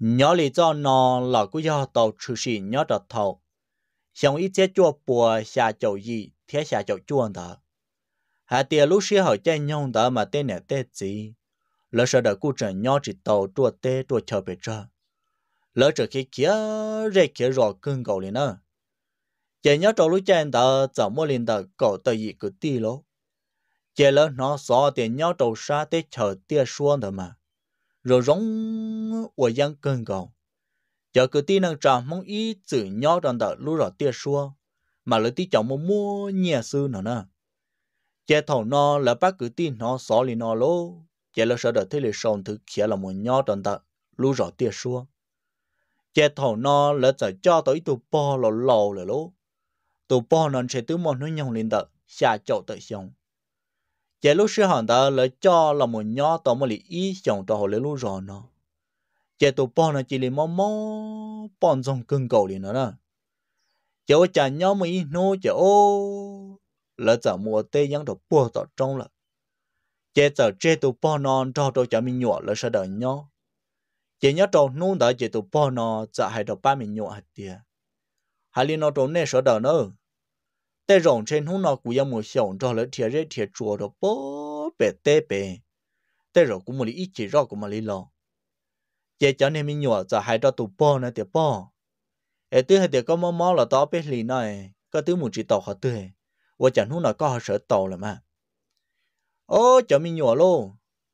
nhớ lý do nó là cứ do tàu trừ sĩ nhớ đợt thầu xong ít chế chua bùa xà chậu gì thế xà chậu chua đó hà tiền lúc xưa hỏi chơi nhau đó mà tên này tên gì lỡ sợ đợi cụ trở nhau chỉ tàu chua tê chua chờ về chờ lỡ trở khi kia rê kia rò cưng cầu liền nữa chơi nhớ trâu lúc chơi đó giờ mua liền đó cầu tờ gì cứ ti lố chơi lỡ nó xóa tiền nhau trâu xa tê chờ tia xuống đó mà rồi rong của giang cơn cầu giờ cứ tin rằng trà mong ý chữ nhỏ đòn đỡ lú rõ tia xua mà lấy tí chồng muốn mua nhà sư nữa nè chè thầu nó là bác cứ tin nó xó lì nó lô chè là sợ đỡ thế lì sòn thứ kia là một nhỏ đòn đỡ lú rõ tia xua chè thầu nó là sợ cho tới tụ po lò lò rồi lô tụ po nó sẽ tứ mòn nó nhông lên đỡ xa chậu tới xong chế lúc sư hàng đó là cho là một nhỏ tổ một lý ý chồng cho họ lấy lúc rồi nó chế tụ bọn nó chỉ là mò mò bọn dòng cưng cầu liền nó đó chế ô chả nhau mà ý nô chế ô là chả mùa tê nhắn đồ bùa tỏ trong là chế chả chế tụ bọn nó cho đồ chả mình nhọ là sẽ đợi nhau chế nhớ trâu nô đó chế tụ bọn nó chả hay đồ ba mình nhọ hết tiệt, hai liên nó trâu nè sợ đợi nữa แต่รองเชนหุ่นนอกูยังมัวเสียงจอเลยเทียเรเทียจัวดอปอเป็ดเต้เป็ดแต่รอกูมัวลีอีจีรอกูมัวลีรอเจ้าเจ้าเนี่ยมีหนวดจะหายจอตุปอนะเตียปอเอตื้อให้เตียก็มอมอละต่อเป็ดลีหน่อยก็ตื้อมุจีต่อเขาตื้อว่าจันหุ่นนอก็เสือต่อละมาโอ้เจ้ามีหนวดโล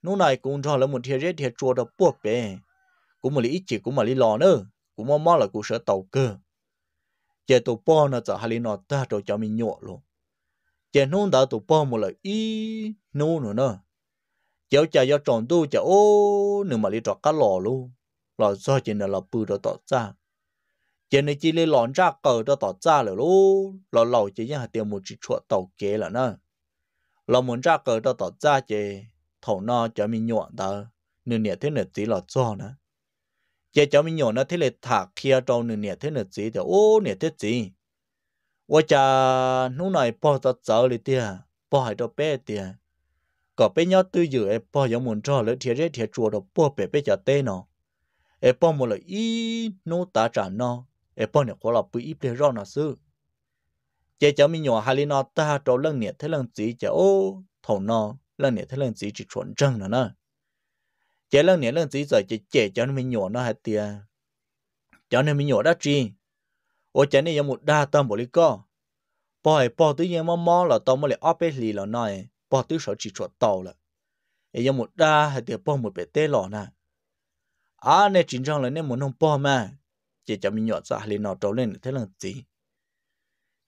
นู่นนายกูจอแล้วมุเทียเรเทียจัวดอปอเป็ดกูมัวลีอีจีกูมัวลีรอเนอะกูมอมอละกูเสือต่อเกอ chế tụ bò nó cho hà lý nó ta cho cho mình nhọ luôn chế nôn đã tụ bò một là ý nôn nữa nè, chế chả do tròn tu chế ô nửa mà lý trọ cá lò luôn lò do chế nó lò bự đó tỏ ra chế này chỉ lấy lòn ra cờ đó tỏ ra rồi luôn lò lò chế nhà tiền một chỉ chuột tàu kế là nè, lò muốn ra cờ đó tỏ ra chế thầu nó cho mình nhọ ta, nửa nhẹ thế nửa tí lò do nè giờ cháu mình nhổ nó thế là thả kia trâu nửa nè thế là gì thì ô nè thế gì vợ cha lúc này bỏ ra cháu đi tiệt bỏ hai đứa bé tiệt có bé nhỏ tư dự em bỏ giống muốn cho lấy thiệt thiệt chua đó bỏ bé bé cho tê nó em bỏ một lời ý nô ta trả nó em bỏ nè khó là bị ít bé rõ nó sư giờ cháu mình nhổ hai lần nó ta trâu lần nè thế lần gì cháu thầu nó lần nè thế lần gì chỉ chuẩn chân nó nè chế lần này lần gì giờ chế chế cho nên mình nhổ nó hết tiệt cho nên mình nhổ đã chi ô chế này một đa tâm bổ lý co bỏ ấy bỏ tự nhiên mà mò là tao mà lại áp lì là nói bỏ tự sợ chỉ chuột tàu là ấy một đa hết tiệt bỏ một bể tê lọ nè à này chính trong là nên muốn không bỏ mà chế cho mình nhổ ra liền nó trâu lên thế lần gì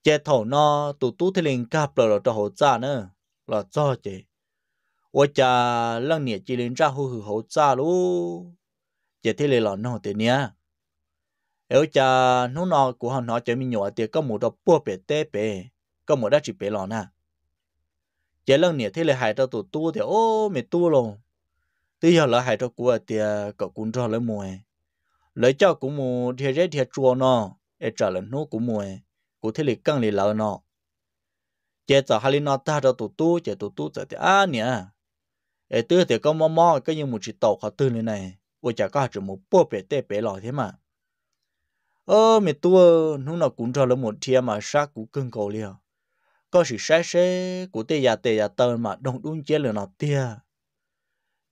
chế thầu nó tụt tụt thế liền cáp rồi là trâu hồ nữa là cho chế 我家让你只能扎呼呼好扎喽，这天来了弄的呢。而家努那古行那这面鸟的，个木到波别得别，个木得只别了呢。这让你天来海到多多的哦，没多喽。对呀，来海到古的个工作了么？来叫古木天热天做呢，哎，咋了弄古木？古天来讲来了呢。chế tao hali nó ta đó tụ tụ chế tụ tụ chế thì à nè ấy tư thì có mò mò cái như một chỉ tàu khó tư này này ôi chả có chỉ một bộ bể tê bể lò thế mà ơ mẹ tua lúc nào cũng cho lớn một chia mà sát cũng cưng cầu liền có sự sai sẻ của tê già tê già tơ mà đông đúng chế là nó tia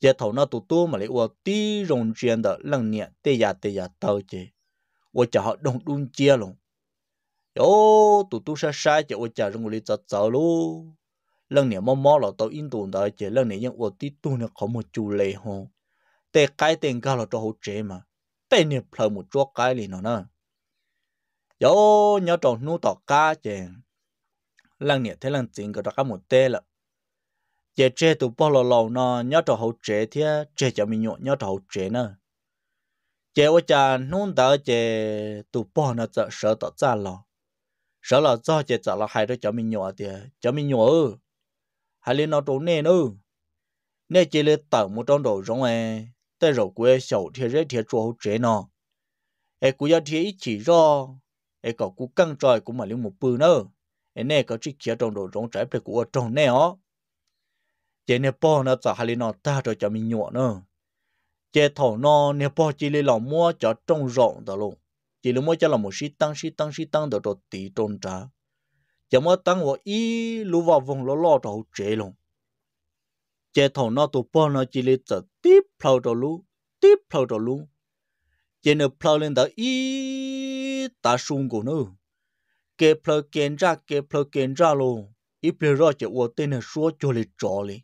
giờ thầu nó tụ tu mà lại ua tí rồng chuyện đó lần nhẹ tê già tê già tơ chứ, ôi chả họ đông đúng chia luôn ô tụ tu sai sai chế ôi chả rồng lý tơ tơ luôn lần này mò mò là tao in tồn tại chỉ lần này những ổ tí tu nó có một chủ lệ hồ tệ cái tiền cao là cho hỗ trợ mà tệ nè phờ một chỗ cái liền nó nè yo dạ nhớ tròn nu tỏ cá chè lần này thế lần tiền cái đó một tệ là giờ trẻ tụ bao lâu lâu nó nhớ trò hỗ chế thì trẻ cho mình nhộn nhớ trò hỗ chế nè giờ ở cha nôn tớ giờ tụ bao nó sợ sợ tỏ ra lo sợ là do giờ sợ là hai đứa cho mình nhộn à thì cho mình nhộn hà liên nó trốn nè nữa nè chỉ là tạo một trong đồ giống ấy tại rồi quê sầu thì rất thiệt chỗ chế nó ấy cũng giờ thì chỉ do ấy có cũng căng trời cũng mà liên một bự nữa ấy nè có chỉ kia trong đồ giống trái phải của trong nè ó chế nè po nó tạo hà liên nó ta rồi cho mình nhọ nữa chế thổ nó nè po chỉ là lòng mua cho trong rộng đó luôn chỉ là mua cho là một sĩ tăng sĩ tăng sĩ tăng đồ đồ tí trôn trả giờ mới tăng vào ý lúa vào vùng lỗ lò trầu chế luôn chế thầu nó tụ bò nó chỉ lấy tờ tiếp phao cho lũ tiếp phao cho lũ chế nó phao lên đó ý ta sung cổ nữa, kế phao kiến ra kế phao kiến ra luôn ý phao ra chỉ uo tên là số cho lấy trò lấy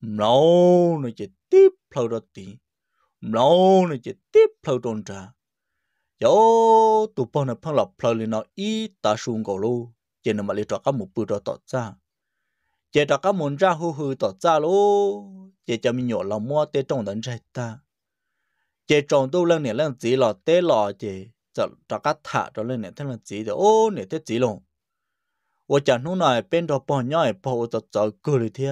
nó nó chế tiếp phao đó tí nó nó chỉ tiếp phao tròn trà yo tụ bò nó phao lọc phao lên nó ý ta sung cổ luôn chỉ nó mà lấy cho các một bự cho tọt ra chỉ cho các muốn ra hư hư tọt ra lô chỉ cho mình nhỏ lòng mua tê trồng đến trái ta chỉ trồng đâu lên nè lên chỉ lọ tê lọ chỉ cho cho các thả cho lên nè thằng là chỉ được ô nè thế chỉ luôn ô chẳng lúc này bên đó bỏ nhau bỏ cho cho cười đi thế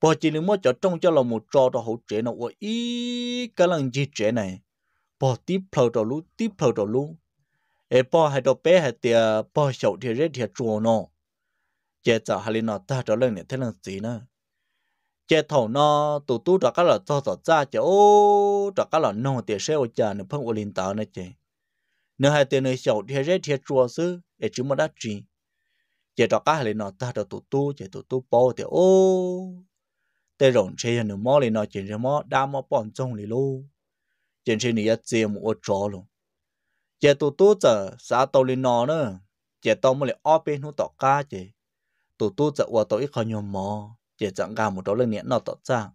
bỏ chỉ nếu mua cho trông cho là một trọ đó hỗ trợ nó ô ý cái lần gì trẻ này bỏ tiếp phơi cho lú tiếp phơi cho lú e po hai to pe hai tia po chậu thì rất thì chuo nó chế cho hai linh nó ta cho lên thế lần gì nữa chế thầu nó tụ tụ cho các lọ cho cho cha chế ô cho các lọ nông tia xe ô cha nó phong ô linh tạo nữa chế nếu hai tia nơi chậu thì rất thì chuo xứ để chúng mà đã trì chế cho các hai linh nó ta cho tụ tụ chế tụ tụ po tia ô tê rộng chế nó mò linh nó chế nó mò đam mò bọn trong lì lô chế chế này chế một ô cho luôn chế tụ tụ giờ xã tàu lên nó nữa chế tàu mới lại ở bên nó tọt cá chế tụ tụ giờ qua tàu ít khó nhiều mò chế chẳng gà một đó lên nhện nó tọt ra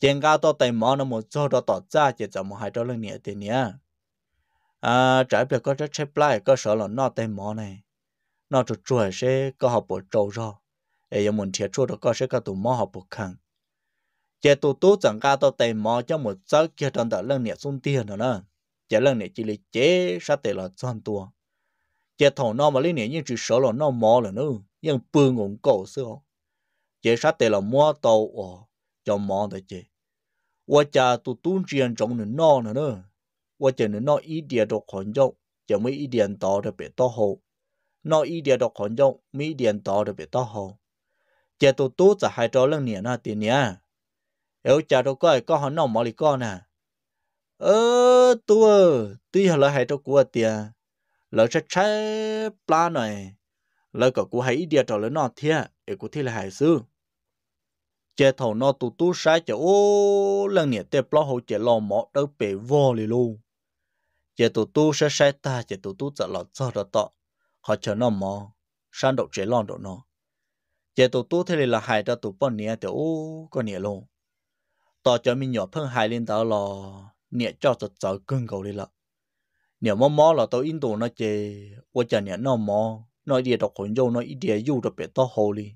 chế gà tàu tay mò nó một chỗ đó tọt ra chế chẳng một hai đó lên nhện thế nhé à trái biệt có rất chép lại có sợ là nó tay mò này nó trụ chuột sẽ có học bộ trâu rồi ấy giờ mình thiệt đó có sẽ có tụ mò học bộ khăn chế tụ tụ chẳng gà tàu tay mò cho một chỗ kia trong đó lên nhện xuống tiền nữa chả lần này chỉ lấy chế sát tệ là toàn tua chế thầu nó mà lấy này như chỉ sợ là nó mò là nữa nhưng bự ngủng cổ xưa chế sát tệ là mua tàu ở cho mò tới chế và cha tụ tuôn truyền trong nền nó là nữa và chế nền nó ý địa độc hòn dốc chế mấy ý điện to được bị to hồ nó ý địa độc hòn dốc mấy điện to được bị to hồ chế tụ tu chả hai trò lần này na tiền nha nếu cha đâu có có hòn nó mò lì con à ơ tua tuy là lỡ cho cua tiền, lỡ sẽ trái pla này lỡ có cua hay ít cho trò lỡ nọ thiệt à, để cua thi là hải sư chế thầu nọ tụ tu sai chế ô lần nè tép lo hồ chế lò mỏ đâu bể vò lì luôn chế tụ tu sẽ sai ta chế tụ tu sẽ lọt cho đó tọ họ chờ nó mỏ san độ chế lò độ nó chế tụ tu thế là hải cho tụ bọn nè tiểu ô con nè luôn tọ cho mình nhỏ phân hải lên tao lò nè cho tao cháu cưng cầu đi lợ nè mò mò là tao in tù nó chê ô chả nè nò mò nó đi đọc hồn dâu nó ít đi yêu được bé to hồ đi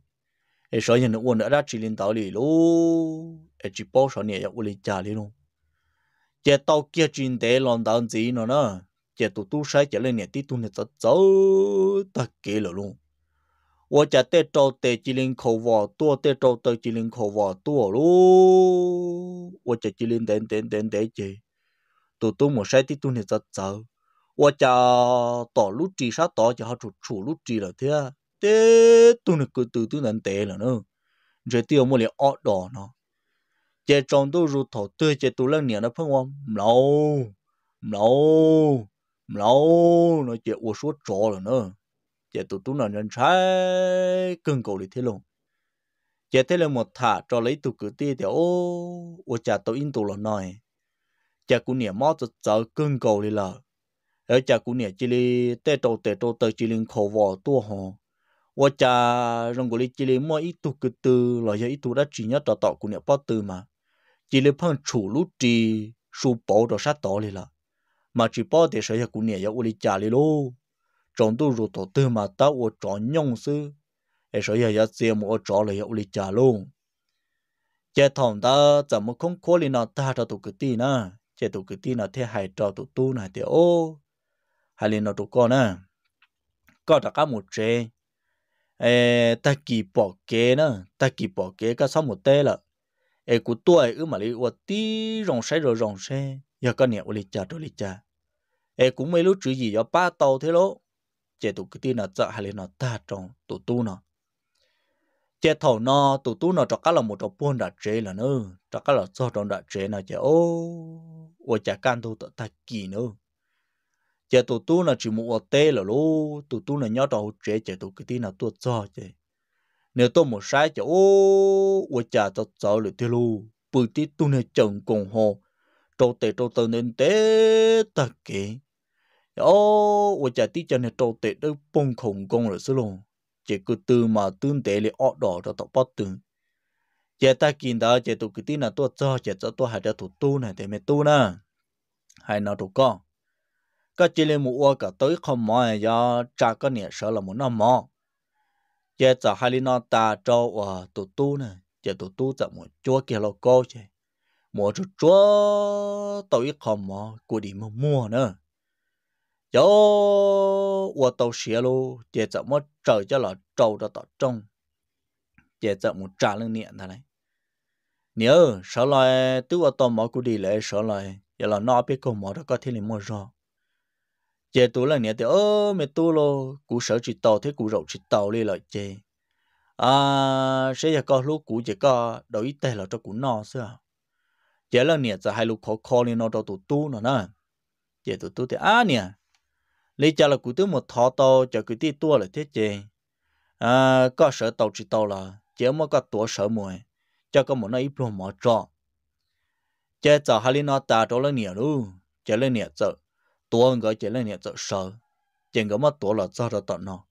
ê sợ nhận được ở nữa đã linh lên đi lú ê chỉ bỏ sợ nè yêu lên chả đi luôn chè tao kia chuyện tế lòn tao gì nó nữa chè tụ tu sai chè lên nè tí tu nè linh cháu ta kể lợ luôn 我家在招待吉林口娃，多在招待吉林口娃多喽。我家吉林等等等等姐，tụ tụ một sai tí tụ này rất sợ và cha tỏ lú trì sát tỏ cho họ chủ chủ lú trì là thế thế tụ này cứ từ từ nắn tệ là nữa rồi tiêu một liệu ọt đỏ nó chế trong tụ rụt thổ tươi chế tụ lăng niệm nó phong ông lâu lâu lâu nó chế uống suốt trò là nữa chế tụ tụ nắn nhân sai cưng cầu đi thế luôn chế thế là một thả cho lấy tụ cứ tia thì ô ô cha tụ in tụ là nói chả cũng nè mót cho cháu cưng cầu đi là ở chả cũng nè chỉ li tê tô tê tô tê chỉ linh khổ vò tua hò và chả rong gọi li chỉ li mua ít tu cứ từ là giờ ít tu đã chỉ nhớ tọt tọt cũng nè bao từ mà chỉ li phân chủ lú trì su bỏ đồ sát tỏ li là mà chỉ bao để sợ giờ cũng nè giờ u li chả li lô trong tu rồi tổ tư mà tao u chọn nhong sư để sợ giờ giờ xem mua chọn là giờ u li chả luôn chế thằng ta 怎么空口里呢？大家都个地呢？chế tụ cứ tin là thế hại trò tụ tu này thì ô hay liền nó tụ con nè có tất cả một chế ta kỳ bỏ kế nè ta kỳ bỏ kế cả sáu một tê là ê của tuổi ư mà lý ua tí rong xe rồi rong xe giờ con nhẹ ua lý cha rồi lý cha ê cũng mấy lúc chữ gì do ba tàu thế lỗ chế tụ cứ tin là sợ hay liền nó ta trong tụ tu nó chế thầu nó tụ tú nó cho các là một chỗ buôn đã chế là nữa cho các là do trong đã chế là chế ô ô chả can tu tự ta kỳ nữa chế tụ tú là chỉ một tê là lô tụ tú là nhớ đầu chế chế tụ cái tí là tu cho chế nếu tôi một sai chế ô ô chả cho cho lười tiêu lô bự tí tu này chồng cùng hồ trâu tê trâu tơ nên tê ta kỳ ô ô chả tí cho này trâu tê đâu bông khủng công rồi xí luôn chỉ cứ từ mà tương tế là ọ đỏ cho tao bắt tương chỉ ta kinh đó chỉ tụ cái tin là tôi cho chỉ cho tôi hãy cho tụ tu này thì mẹ tu nè hay nó tụ con cái chỉ mũ mua cả tới không mò do cha cái nè sở là muốn nó mò chỉ cho hai linh nó ta cho và tụ tu nè chỉ tụ tu cho một chúa kia lo cô chứ một chúa tới không mò của đi mà mua nữa yo, 有我都学喽，这怎么找着了找着到中，这怎么扎了脸他嘞？nếu sau này tôi ở tôm mỏ cũng đi lấy sau này giờ là nó biết câu mỏ đó có thể là mua rồi giờ tôi là nếu thì ơ mẹ tu lo cú sợ chỉ tàu thế cú rộng chỉ tàu đi lại chê à sẽ giờ có lúc cú chỉ có đổi tệ là cho cú nó xưa giờ là nếu giờ hai lúc khó khó nên nó đâu tụt tu nữa nè giờ tụt tu thì à nè lý cho là cụ tư một thọ to cho cụ tí tua là thế chế à có sợ tàu chỉ tàu là chỉ mới có tua sợ mùi cho có một nơi ít pro mỏ trọ chế cho hai lý nó ta đó là nhiều luôn chế lên nhiều sợ tua người chế lên nhiều sợ sợ chế người mà tua là cho rồi tận nó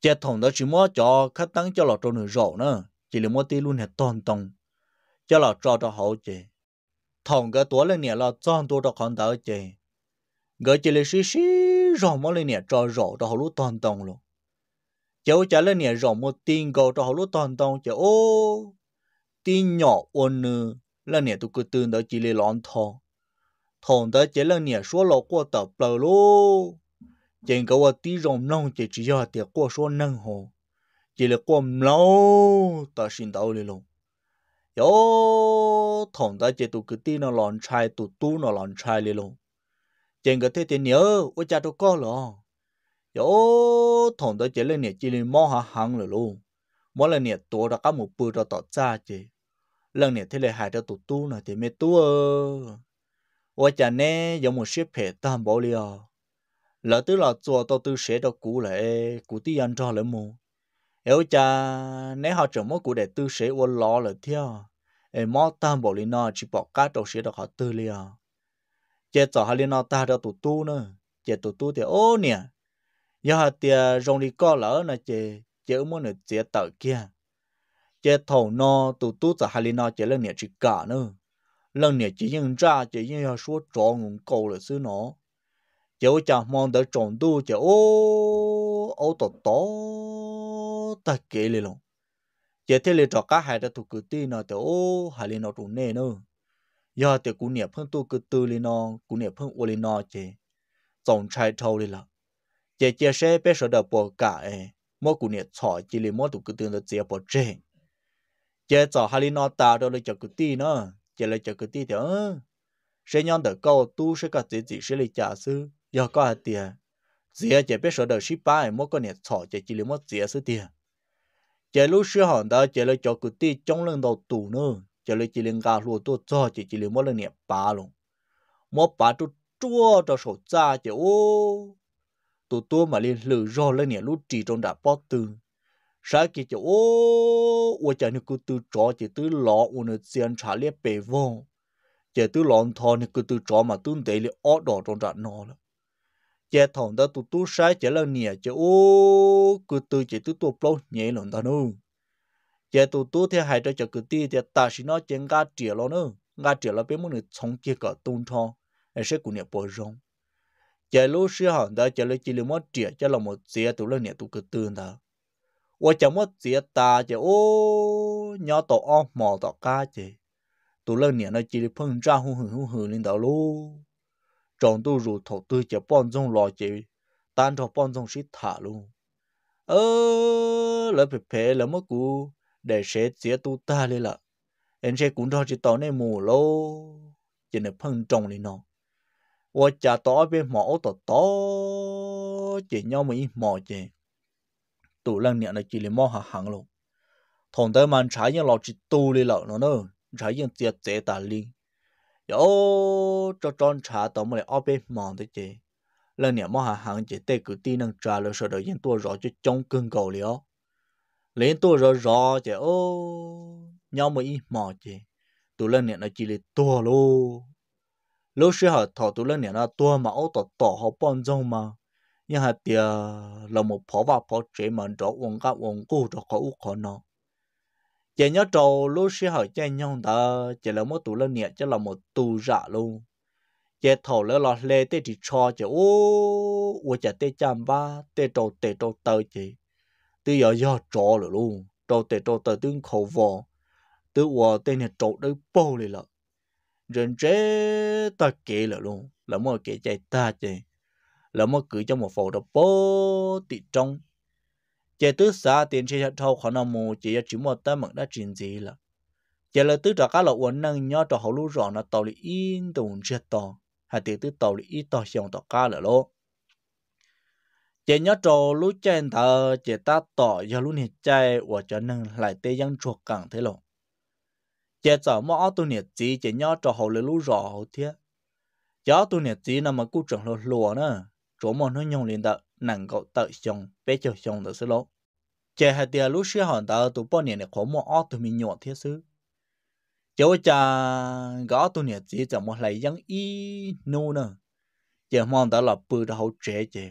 chế thùng đó chỉ mới cho khách tăng cho là trâu nửa rổ nữa chỉ là mua tí luôn hết toàn tông cho là cho cho hậu chế thùng cái tua lên nhiều là cho tua cho con tới chế gỡ chỉ là xí xí rò mà lên nè cho rò cho họ lú toàn tông luôn cháu trả lên nè rò một tin gò cho họ lú toàn tông cháu ô tin nhỏ ôn nư là nè tụi cứ tưởng đó chỉ là lon thò thòng đó chỉ là nè số lọ qua tập bờ lú chèn cái vật tí rồng nông chỉ chỉ cho tiệt qua số nâng hồ chỉ là qua lâu ta xin tao lên luôn yo thòng đó chỉ tụi cứ tin nó lon trai tụi tu nó lon trai lên luôn chèn có thế tiền nhớ ờ, ôi cha tôi có lo yo thằng đó chỉ lên nè chỉ lên mò hả hăng rồi luôn mò lên nè tua ra cả một bự ra tọt cha chứ lần nè thế là hại ra tụt tu nè thì mẹ tu ơ cha nè giống một xếp hệ tam bảo liền lỡ tức là tua tao tư sẽ đâu cũ lại cũ đi ăn cho lỡ mù eo cha nếu họ chẳng mất cũ để tư sẽ ôn lo lỡ theo em mò tam bảo liền nè, chỉ bỏ cá đầu sẽ được họ tư liền chế cho họ liên nó ta đã tụt tu nữa chế tụt tu thì ô nè giờ họ thì rong đi co lỡ là chế chế muốn là chế tờ kia chế thầu nó tụt tu cho họ liên nó chế lần nè chỉ cả nữa lần nè chỉ nhận ra chế như họ số trọ ngủng cầu là xứ nó chế ô chả mong đỡ trộn tu chế ô ô tổ tổ, ta kể liền luôn chế thế liền trọ cá hai đã tụt cứ tin nó thì ô hai liên nó tụt nè nữa giờ thì cú niệm phương tu cứ tư lên nó cú niệm phương ô lên nó chứ tổng trai thâu lên là chế chế sẽ bé sợ đập bỏ cả ấy cú niệm chọi chỉ lên mỗi tụ cứ tư là chế bỏ chế chế chọn hai lên nó ta đâu lấy cứ ti nữa chế lấy cho cứ ti thì ơ sẽ nhon đỡ câu tu sẽ cả chế chỉ sẽ lấy trả sư giờ có hạt tiền chế chế bé sợ đập ship ba ấy mỗi con niệm chọi chỉ lên mỗi chế sư tiền chế lúc xưa hòn đó chế lấy cho cứ ti trong lần đầu tù nữa chỉ lấy chỉ lên cá lúa tôi cho chỉ chỉ lên mỗi lần niệm bà luôn mỗi bà tôi chua cho sổ cha chỉ ô tôi tôi mà lên lử rò lên niệm lúc chỉ trong đã bỏ từ sáng kia chỉ ô ô chả nó cứ từ chó chỉ từ lọ ô nó tiền trả liệp bề vong chỉ từ lọ thò nó cứ từ chó mà tôi để liệp ó đỏ trong đã nọ, rồi chỉ thằng đó tôi tôi sáng chỉ là niệm chỉ ô cứ từ chỉ từ tôi bao nhẹ lần ta nữa giờ tụ tu thì hai cho cứ ti thì ta chỉ nó chén ga triệu lo nữa ga triệu lo bên muốn người sống chỉ có tôn thọ ấy sẽ cũng nhiều bồi rong giờ lúc xưa họ đã giờ lúc chỉ là một triệu cho là một triệu tụ lên nhiều tụ cứ tương đó và chẳng một triệu ta giờ ô nhỏ tổ o mò tổ ca chứ tụ lên nhiều nó chỉ là phân ra hùng hùng hùng hùng lên đó luôn tròn tu rủ thổ tư chỉ bọn dông lo chứ tan thọ bọn dông xít thả luôn ơ lỡ phê phê lỡ mất cú để sẽ chia tu ta lên là anh sẽ cũng cho chị tao này mù lô chị nên phân trồng lên nọ, và chả tao bên mỏ tỏ tỏ, chị nhau mấy mỏ chỉ tụ lần nè là chỉ là mò hàng hàng luôn thằng tới mà trái những lọ chị tu lên là nó nữa trái những tiệt tệ ta li yo cho tròn trả tao mà lại ở bên mỏ tới chỉ lần nè mò hàng hàng chỉ tê cứ tin năng trà là sợ đợi những tua rõ cho chống cưng cầu liền lên tôi rõ rõ chứ ô nhau mới mò chứ tụ lên nè nó chỉ là tua lô lúc xưa họ thọ tụ lên nè nó tua mà ô tọt tỏ họ bọn rong mà nhưng hạt tiề là một phó và phó chế mà rõ uống cả uống cũ rõ khó u khó nó chả nhớ trâu lúc xưa họ chơi nhau ta chỉ là một tụ lên nè chỉ là một tù giả luôn chả thọ lỡ lọt lê tê chỉ cho chả ô ô chả tê chạm ba tê trâu tê trâu tơ chỉ tư giờ giờ trọ rồi luôn trọ tệ trọ tờ tương khẩu vò tư vò tên này trọ đấy bao lì lợ rèn chế ta kể lợ luôn là mua kể chạy ta chơi là mua cứ cho một phổ đó bao tị trong chế tư xa tiền chế thâu khó nào mù chế chỉ mua ta mặn đã chuyện gì là chế là tư trọ cá lợ uốn năng nhớ trọ hậu lú rõ nó tàu lì in tồn chết to hay tiền tư tàu lì ít to xong tàu cá lợ luôn chế nhớ trò lú chen thờ chế ta tỏ giờ lú nè chạy và cho nên lại tê dân chuột cẳng thế lộ chế sợ mõ tu nhiệt chỉ chế nhớ trò hậu lú rõ hậu thế chó tu nhiệt chỉ nằm ở cú trường lô lùa nữa chỗ mà nó nhung liền đợ nặng cậu tự chồng bé chờ chồng được xứ lộ chế hạt tiền lú xí hòn tờ tụ bao nhiệt này khổ mõ tu mình nhọ thế xứ chỗ cha gõ tu nhiệt chỉ chẳng một lại dân y nu nữa chế mong tờ là bự hậu trẻ chế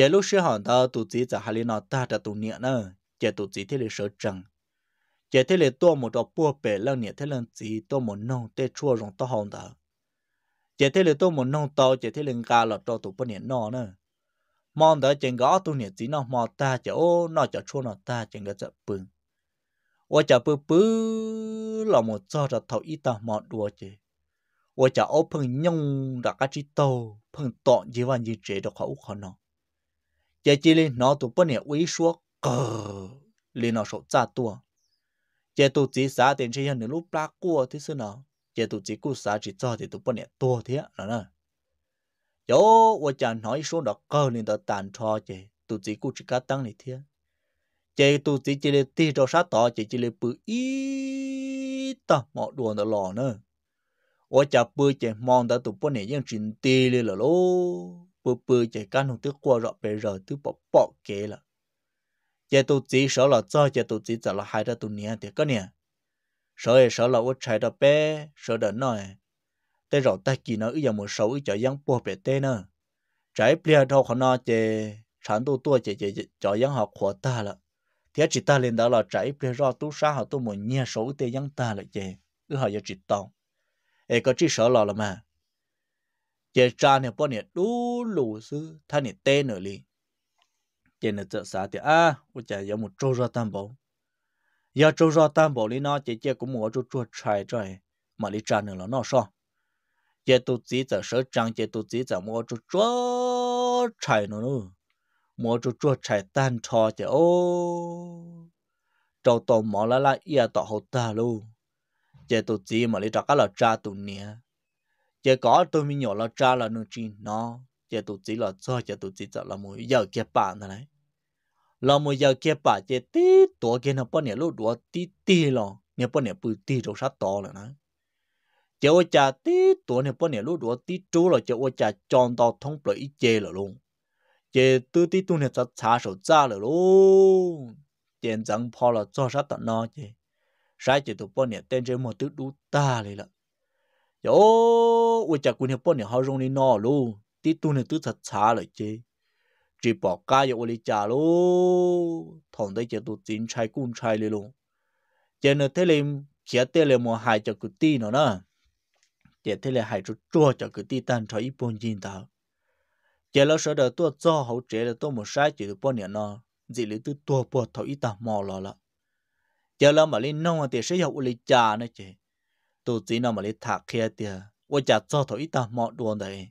giờ lúc xưa họ ta tụi chỉ giờ hai nọ ta đã tụi nhẹ nữa giờ tụi chỉ thế là sợ chẳng giờ thế là tua một đọc bùa bể lâu nhẹ thế là chỉ tua một nông tê chua rong to hòn đó giờ thế là tua một nông to giờ thế là gà lọ cho tụi bữa nhẹ nọ nữa mong đó chừng gõ tụi nhẹ chỉ nó mò ta chả ô nó chả chua nọ ta chừng cái chợ bừng ô chả bự bự là một cho ra thầu ít ta mò đùa chứ ô chả ô phừng nhung đã cái chỉ tàu phừng tọn gì và gì chế được khẩu khó nó giờ chỉ là nó tụ bữa này uý số cờ li nó sốt cha tua giờ tụ chỉ xã tiền chơi những lúc ba cua thì xưa nó giờ tụ chỉ cú xã chỉ cho thì tụ bữa này tua thế là nè yo wo cha nói số đó cờ li đó tàn cho chơi tụ chỉ cú chỉ cắt tăng này thế chơi tụ chỉ chỉ li ti cho sát tỏ chơi chỉ li bự ít ta mọ đuồn nó lò nữa wo chả bự chơi mong đã tụ bữa này những chuyện ti li là lô bự bự chạy cá nụ tức qua rõ bề rồi tức bỏ bỏ kế là chạy tụ chỉ sợ là cho chạy tụ chỉ sợ là hai ra tụ nia thì có nia sợ sợ là uất chạy đó bé sợ đỡ nói tê rõ ta kỳ nó ư giờ một số ư cho giang bỏ bề tê nữa trái bia đâu khó nó chạy sản tụ tua chạy chạy chạy giang học khóa ta là thế chỉ ta lên đó là trái bia rõ tú sa họ tụ một nia số tê giang ta là chạy ư họ giờ chỉ tông ê có chỉ sợ là là mà chế cha này bọn này đủ lũ sư tha này tê nữa li chế nó chợ xã thì à u chả có một trâu ra tam bảo giờ trâu ra tam bảo li nó chế chế cũng mua trâu trâu trái trái mà li cha nữa là nó sao chế tu chỉ tự sở trang chế tu chỉ tự mua trâu trâu trái nữa nữa mua trâu trâu trái tan cho chế ô trâu tôm mỏ lá lá ia tọt hậu ta luôn chế tu chỉ mà li trả cái là cha tu nia chỉ có tôi mới nhỏ là cha là nông chỉ nó chỉ tổ chức là cho chỉ tổ chức cho là một giờ kia bạn thôi này là một giờ kia bạn chỉ tí tuổi kia nó bao nhiêu lúc đó tí tí lo nhiều bao nhiêu bự tí rồi sát to rồi này chỉ ô cha tí tuổi nhiều bao nhiêu lúc đó tí chú là chỉ ô cha chọn tao thông bởi ít chê rồi luôn chỉ tư tí tu này ta xả 手 ra rồi luôn chỉ chẳng phải là cho sát tận nó chỉ sai chỉ tổ bao nhiêu tên trên một thứ đủ ta rồi là yo ui cha quân hiệp bọn này họ rong đi nọ luôn tí tu này tứ thật xa lại chứ chỉ bỏ ca yo li chả luôn thằng đấy chả tu chín trai cún trai lên luôn chả nữa thế liền chả thế liền mà hại chả cứ ti nữa nè chả thế liền hại cho chua chả cứ ti tan cho ít bọn chín tao chả lão sợ đời tôi cho hậu trẻ là tôi một sai chỉ được bọn này nọ dị lý tư tua bỏ thầu ít tao mò lọ lọ chả lão mà lên nông thì sẽ học li chả nữa chứ tu chỉ nó mà lấy thả kia tiệt và chả cho thổi ta mọ đùa đấy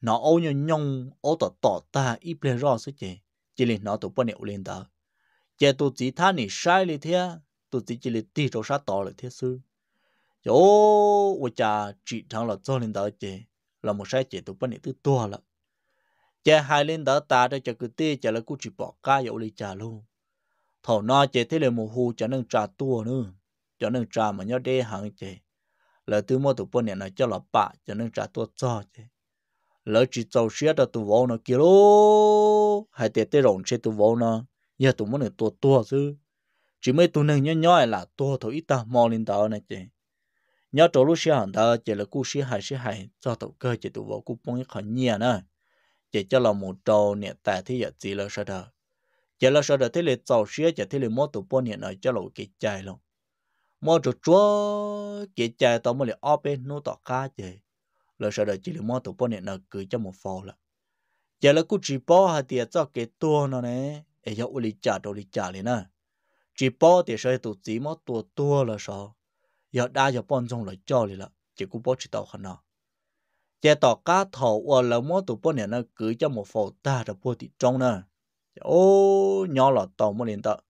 nó ô nhau nhung, ô tỏ tỏ ta ít lên rõ sức chị chỉ là nó tụi bọn này lên đó giờ tụi chỉ tha này sai lên thế tụi chỉ chỉ là tí chỗ sát tỏ lên thế sư chỗ và chả chỉ thằng là cho lên đó chị là một sai chị tụi bọn này tự to là giờ hai lên đó ta đã chả cứ tê chả là cứ chỉ bỏ ca dẫu lên chả luôn thầu nó chị thế là một hù chả nên trà tua nữa chả nên trà mà nhớ đê hàng chị lỡ thứ mua tụ bốn này nó cho là bạ cho nên trả tôi cho chứ lỡ chỉ tàu xe đó tụ vô nó kia lô hay tê tê rộng xe tụ vô nó giờ tụ muốn được tua tua chứ chỉ mấy tụ nên nhỏ nhói là tua thôi ít ta mò lên đó này chứ nhớ chỗ lúc xe hàng đó chỉ là cú xe hai xe hai cho tụ cơ chỉ tụ vô cú bông khỏi nhia nữa chỉ cho là một trâu nè tại thì giờ chỉ là sao đó chỉ là sao đó thế là tàu xe chỉ thế là mua tụ bốn này nó cho là cái chạy luôn mua chỗ chúa chỉ chạy tao mua lại ở bên nô tọt cá chơi là sợ đời chỉ là mua tụ bọn này nó cứ cho một phò là giờ là cứ chỉ bỏ hạt tiền cho cái tua nó nè ấy giờ uli trả đồ uli trả liền nè chỉ bỏ thì sợ tụ chỉ mua tua tua là sao giờ đã giờ bọn trong lại cho liền là chỉ cứ bỏ chỉ tàu khăn nào chạy tọt cá thầu ở là mua tụ bọn này nó cứ cho một phò ta là bỏ thì trong nè ô nhỏ là tàu mua liền tao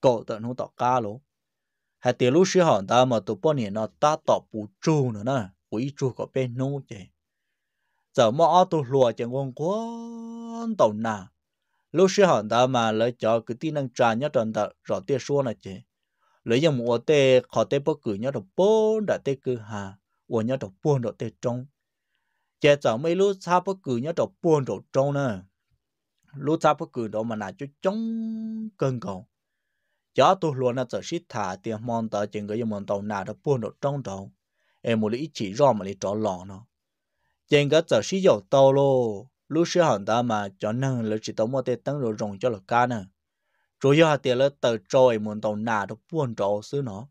cậu tận hút tọt cá luôn hay tiền lúc xưa họ ta mà tụi bọn này nó ta tỏ bù chu nữa nè bù ít chu có bên nô chứ giờ mà ở tụi lùa chẳng quan quan tàu nà lúc xưa họ ta mà lấy cho cái tin năng trà nhất trần tờ rõ tiền xua nè chứ lấy dòng mùa tê khó tê bơ cử nhất đồng bốn đã tê cử hà ủa nhất đồng buôn độ tê trong chế giờ mấy lúc xa bơ cử nhất đồng bốn độ trong nè lúc xa bơ cử độ mà nà cho chống cơn cầu giá tôi luôn là giờ xít thả tiền mòn tờ chừng cái mòn tàu nào đó buôn được trong đầu em một lý chỉ rõ mà lý trỏ lọ nó chừng cái giờ xí giàu tàu lô lúc xưa hẳn ta mà cho nên là chỉ tàu mua tiền tăng rồi rồng cho là ca nè rồi giờ tiền là tờ trôi mòn tàu nào đó buôn trọ xứ nó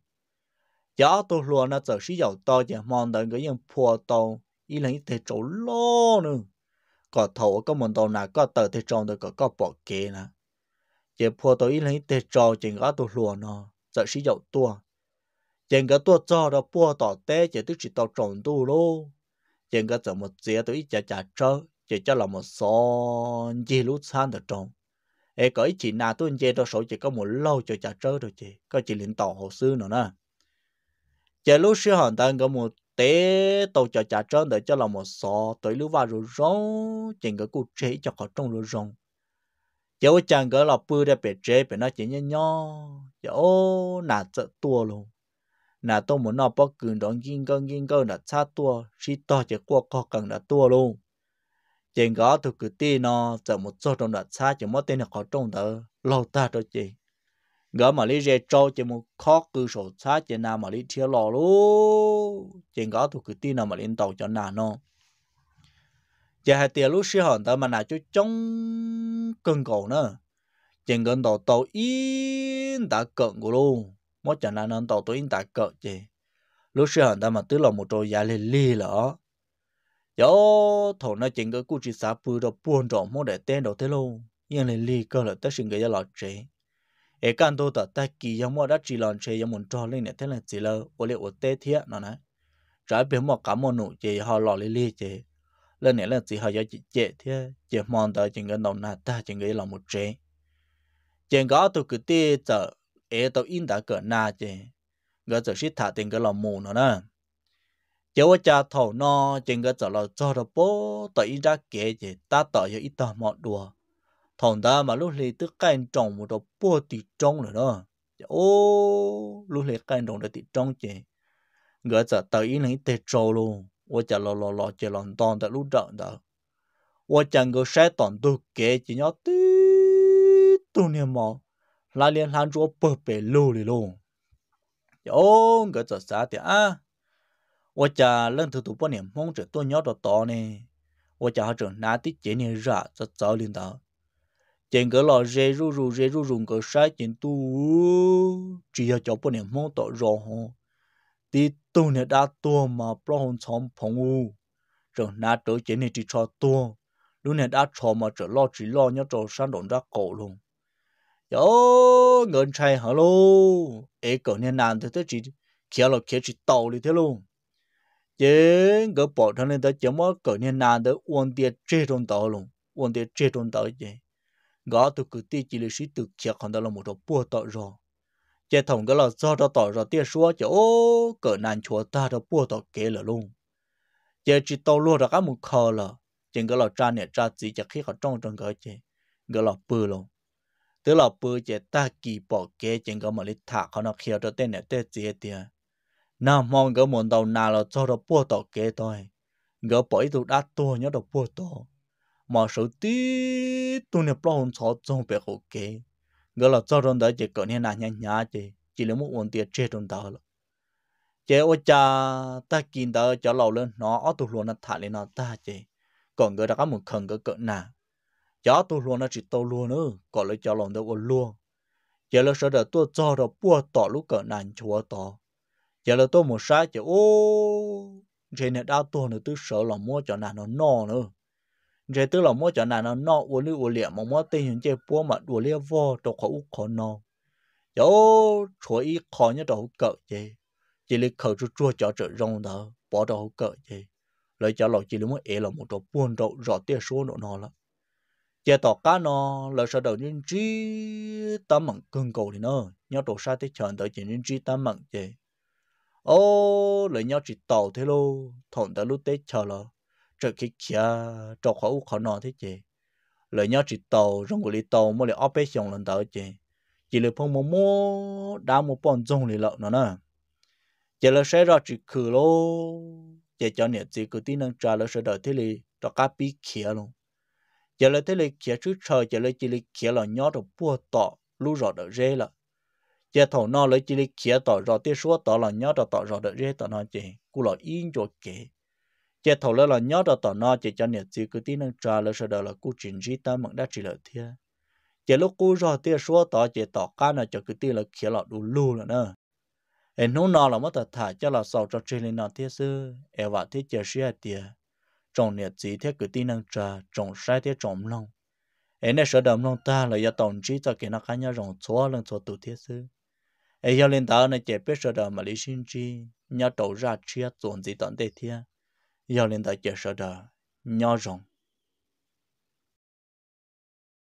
giá tôi luôn là giờ xí giàu tàu chừng mòn tờ cái những phù tàu ý là thế trổ lô nữa có thầu có mòn tàu nào có tờ thế tròn được có có bỏ kê nè chỉ phù tôi lấy để cho chỉ ngã tôi lùa nó giờ sử dụng tua chỉ ngã tua cho đó phù tỏ té chỉ tức chỉ tỏ trộn tu lô chỉ ngã giờ một dĩa tôi ít chả chả chớ chỉ cho là một số gì lúc san được trộn ê có ít chỉ nào tôi chơi đó số chỉ có một lâu cho chả chớ rồi chỉ có chỉ liền tỏ hồ sư nữa nè chỉ lúc sư hoàn toàn có một tế tàu cho chả chớ để cho là một số tới lúc vào rồi rong chỉ ngã cụ chế cho họ trong rồi rong cháu chàng gỡ lọp bự để bể chế bể nó chỉ nhớ nhó cháu nà sợ tua luôn nà tôi muốn nó bóc cứng đón kinh cơn kinh cơn là xa tua chỉ to chỉ qua co cần là tua luôn chàng gõ tôi cứ tin nó sợ một số trong là xa chỉ mất tên là khó trong đó lâu ta cho chị gỡ mà lý dễ trâu chỉ một khó cứ sổ xa chỉ nào mà lý thiếu lò luôn chàng gõ tôi cứ tin nó mà lên tàu cho nà nó giờ hai tiền lúc xưa hòn tới mà nà cho chống cần cầu nữa chẳng cần đầu tàu in đã cận của luôn mỗi chừng nào nên tàu tôi in đã cận chứ lúc xưa hắn ta mà tức là một trò giá lên li lỡ yo thổ nó chẳng cái cú chỉ sáp bự đó buồn rộng mỗi để tên đầu thế luôn nhưng lên li cơ là tất sinh cái gia lọt chế ấy can tôi ta ta kỳ giống mỗi đã chỉ lọt chế giống muốn trò lên để thế là gì là ô liệu ô tê thiệt nó này trái biển một cả một nụ chế họ lọt lên li chế lần này là chỉ họ giải chế thì chế mòn tới chừng người nông nát ta chừng người lòng một chế chừng có tôi cứ tê chở ế tao in đã cỡ na chế người chở xí thả tiền cái lòng mù nữa nè chế ở cha thầu no chừng người chở là cho đồ bố tao in ra kế chế ta tao giờ ít tao mọt đùa thằng ta mà lúc này tức cái trồng một đồ bố thì trồng rồi đó ô lúc này cái trồng đã thì trồng chế người chở tao in lấy tê trâu luôn 我家老老老家老当的路长的，我整个山东都给起年的。多年嘛，那年还着不被漏的咯。有个这啥的啊？我家愣头都不能忙着多鸟着大呢，我家还整难得见点热这早领导。整个老热肉肉，热肉肉个水景多，只要叫不能忙到热红。tí tu nè đã tu mà pro hồn xóm phong u trở nà trở chế nè chỉ cho tu lúc nè đã cho mà trở lo chỉ lo nhớ trở sáng đồn ra cổ luôn yo ngân trai hả lô ế cỡ nè nàn thế thế chỉ kia lo kia chỉ tàu đi thế luôn chế ngỡ bỏ thân lên tới chế mà cỡ nè nàn tới uốn tiệt chế trong tàu luôn uốn tiệt chế trong tàu chế gõ từ cứ tí chỉ là sĩ tự kia còn đó là một đồ bùa tàu rồi chế thống cái là do đó tỏ ra tiếc xua chứ ô cỡ nàn chúa ta đó bùa tỏ kế là luôn chế chỉ tao luôn ra các mục khờ là chừng cái là cha nè cha chỉ chắc khi họ trong trong cái chế cái là bự luôn tức là bự chế ta kỳ bỏ kế chính cái mà lít thả họ nó khéo cho tên nè tên gì tiền nào mong cái muốn tàu nào là do đó bùa tỏ kế thôi cái bỏ ít đã to nhớ đó bùa tỏ mà số tí tu nè bao hồn chó trong bề hồ kế ngỡ là cho trong đó chỉ có nên là nhá nhá chỉ chỉ là một vấn tiền chết trong đó rồi chế ô cha ta kinh đó cho lâu lên nó ở tu luôn nó thả lên nó ta chế còn người đã có một khẩn cái cỡ nào cho tu luôn nó chỉ tu luôn nữa còn lấy cho lòng đâu ôn luôn chế là sợ được tôi cho rồi bua tỏ lúc cỡ nào chúa tỏ chế là tôi một sai chế ô trên này đau tôi nữa tôi sợ là mua cho nào nó no nữa giờ tức là mỗi chỗ nào nó nó uống đi uống liệt mà mỗi tình hình chơi búa mà uống liệt vô đồ khó u khó nó yo chúa ý khó nhớ đồ cỡ gì chỉ lấy khẩu chú chua cho trợ rong đó bỏ đồ cỡ gì lấy cho lọ chỉ lấy mỗi ế là một đồ buồn đồ rõ tiền số nó nó là giờ tỏ cá nó là sợ đầu nhân trí tâm mặn cường cầu thì nó nhớ đồ sai tới chờ tới chỉ nhân trí tâm mặn gì ô lấy nhau chỉ tàu thế lô thọn đã lúc tết chờ là chơi cái kia cho khó u khó nọ thế chị lời nhớ chỉ tàu trong cái tàu mới lại operation lần tàu chị chỉ là phong mua mua đã mua bọn dùng lì lợn nó nè chỉ là sẽ ra chỉ khử lô chỉ cho nhiệt chỉ cứ tin năng trả là xe đợi thế lì cho cá bị kia luôn chỉ là thế lì kia chứ trời chỉ là chỉ lì kia là nhớ được bùa tọ lú rõ được rê là chỉ thầu nó lấy chỉ lì kia tọ rõ tiếc số tọ là nhớ được tọ rõ được rê tọ nó chị cú là yên cho kệ chế thầu lỡ là nhớ đó tỏ nó chỉ cho nhiệt gì cứ tí năng trà lỡ sợ đó là cú trình gì ta mong đã chỉ lợi thiê chế lúc cú rồi tia số tỏ chế tỏ cá là cho cứ tí là kia là đủ lù là nơ em nô nó là mất thật thả cho là sau cho trên lên nó thiê sư em vợ thiết chế sĩ tia trồng nhiệt gì thế cứ tí năng trà trồng sai thế trồng lòng em nên sợ đầm lòng ta là do tổng trí cho cái nó khá nhau rồng xóa lên chúa tụ thiê sư em giao lên tao này chế biết sợ đầm mà lý sinh chi nhau đầu ra chia tổn gì tận tệ thiê 幺零的介绍的鸟中。